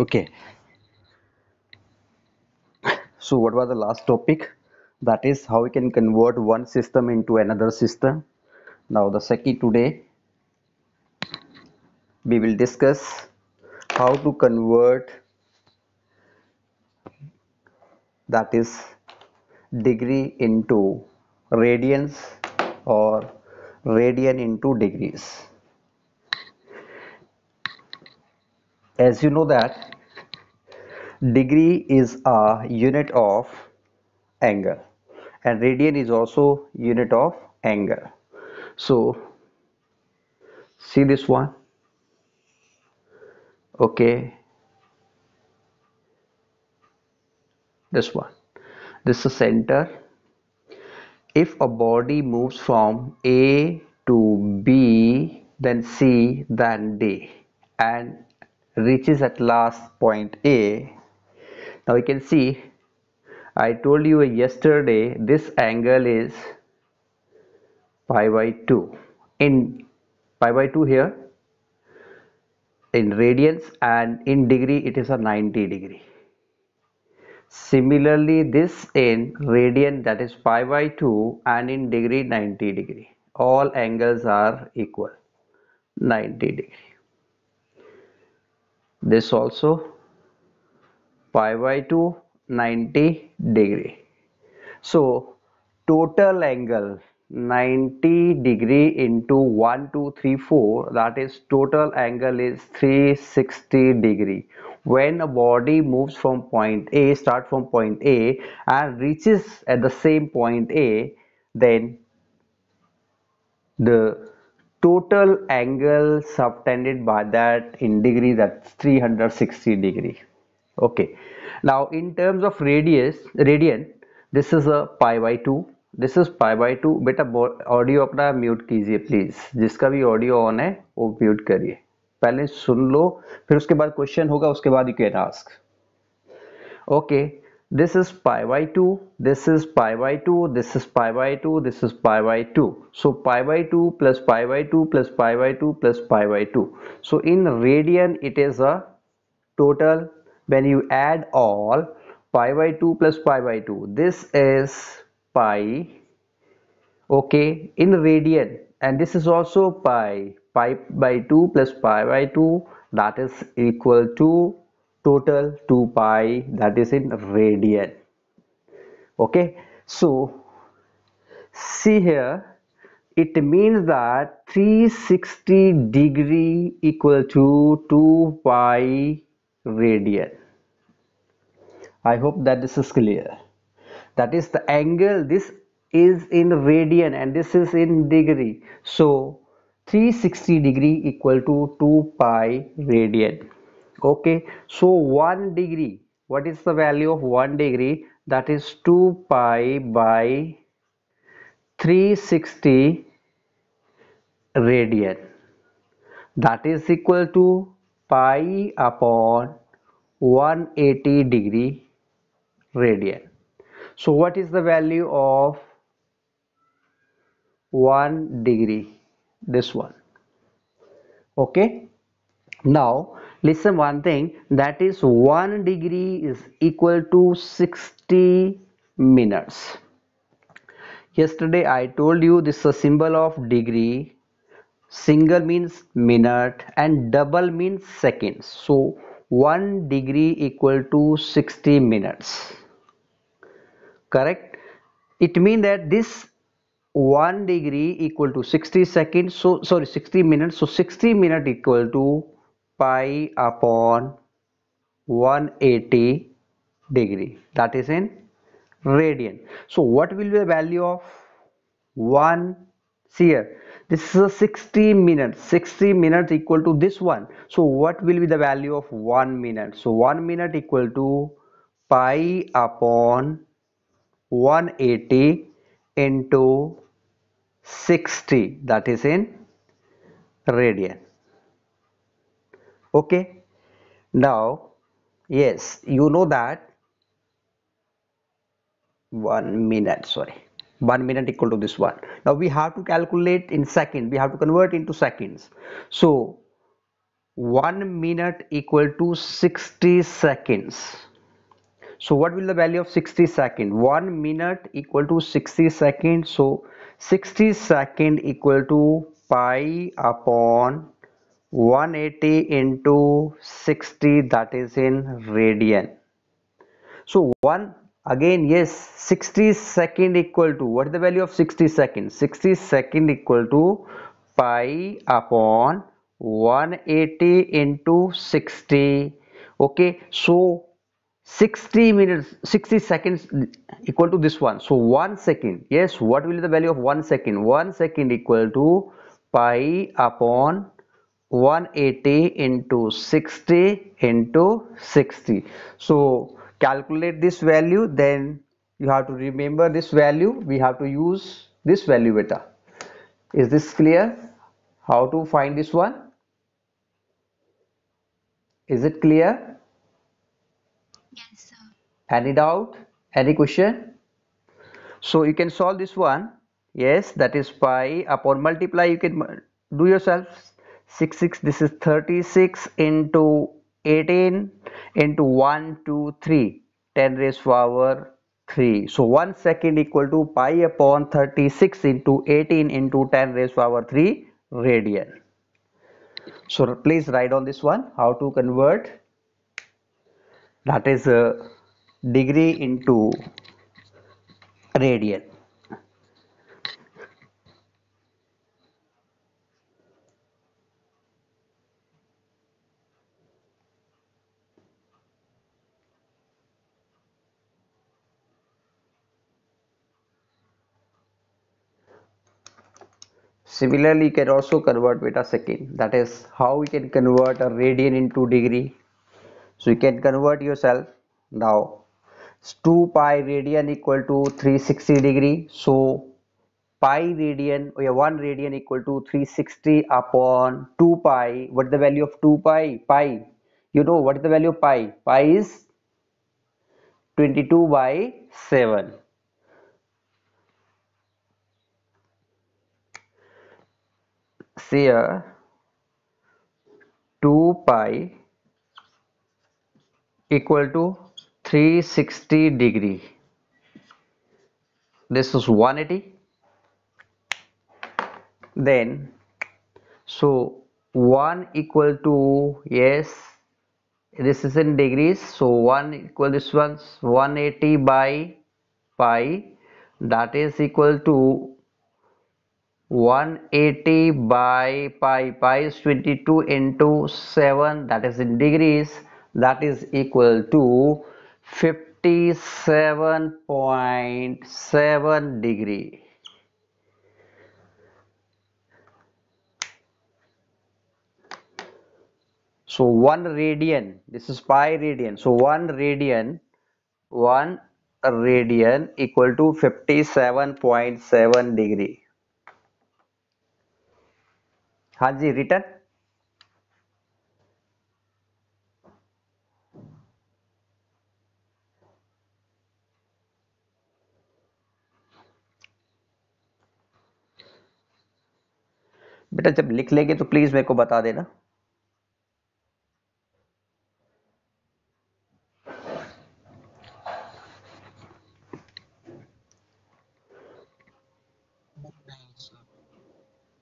okay so what was the last topic that is how we can convert one system into another system now the second today we will discuss how to convert that is degree into radians or radian into degrees as you know that degree is a unit of angle and radian is also unit of angle so see this one okay this one this is center if a body moves from a to b then c then d and reaches at last point A. Now you can see I told you yesterday this angle is pi by 2 in pi by 2 here in radians and in degree it is a 90 degree similarly this in radian that is pi by 2 and in degree 90 degree all angles are equal 90 degree this also pi by 2 90 degree so total angle 90 degree into 1 2 3 4 that is total angle is 360 degree when a body moves from point a start from point a and reaches at the same point a then the total angle subtended by that in degree that's 360 degree okay now in terms of radius radian this is a pi by 2 this is pi by two बेटा audio अपना mute कीजिए please जिसका भी audio on है वो mute करिए पहले सुन लो फिर उसके बाद क्वेश्चन होगा उसके बाद you can ask okay this is pi by 2 this is pi by 2 this is pi by 2 this is pi by 2 so pi by 2 plus pi by 2 plus pi by 2 plus pi by 2 so in radian it is a total when you add all pi by 2 plus pi by 2 this is pi okay in radian and this is also pi pi by 2 plus pi by 2 that is equal to total 2 pi that is in radian okay so see here it means that 360 degree equal to 2 pi radian i hope that this is clear that is the angle this is in radian and this is in degree so 360 degree equal to 2 pi radian okay so 1 degree what is the value of 1 degree that is 2 pi by 360 radian that is equal to pi upon 180 degree radian so what is the value of 1 degree this one okay now listen one thing that is 1 degree is equal to 60 minutes yesterday i told you this is a symbol of degree single means minute and double means seconds so 1 degree equal to 60 minutes correct it means that this 1 degree equal to 60 seconds so sorry 60 minutes so 60 minute equal to pi upon 180 degree that is in radian so what will be the value of one here this is a 60 minutes 60 minutes equal to this one so what will be the value of one minute so one minute equal to pi upon 180 into 60 that is in radian okay now yes you know that one minute sorry one minute equal to this one now we have to calculate in second we have to convert into seconds so one minute equal to 60 seconds so what will the value of 60 second one minute equal to 60 second so 60 second equal to pi upon 180 into 60 that is in radian so 1 again yes 60 second equal to what is the value of 60 second 60 second equal to pi upon 180 into 60 okay so 60 minutes 60 seconds equal to this one so one second yes what will be the value of one second one second equal to pi upon 180 into 60 into 60 so calculate this value then you have to remember this value we have to use this value beta is this clear how to find this one is it clear yes sir any doubt any question so you can solve this one yes that is pi upon multiply you can do yourself 6 6 this is 36 into 18 into 1 2 3 10 raised to power 3 so 1 second equal to pi upon 36 into 18 into 10 raised to power 3 radian so please write on this one how to convert that is a uh, degree into radian Similarly, you can also convert beta second. That is how we can convert a radian into degree. So you can convert yourself now. 2 pi radian equal to 360 degree. So pi radian or 1 radian equal to 360 upon 2 pi. What the value of 2 pi? Pi. You know what is the value of pi? Pi is 22 by 7. shear 2 pi equal to 360 degree this is 180 then so 1 equal to yes this is in degrees so 1 equal this one's 180 by pi that is equal to 180 by pi pi is 22 into 7 that is in degrees that is equal to 57.7 degree so one radian this is pi radian so one radian one radian equal to 57.7 degree हाँ जी return बेटा जब लिख लेंगे तो please मेरे को बता देना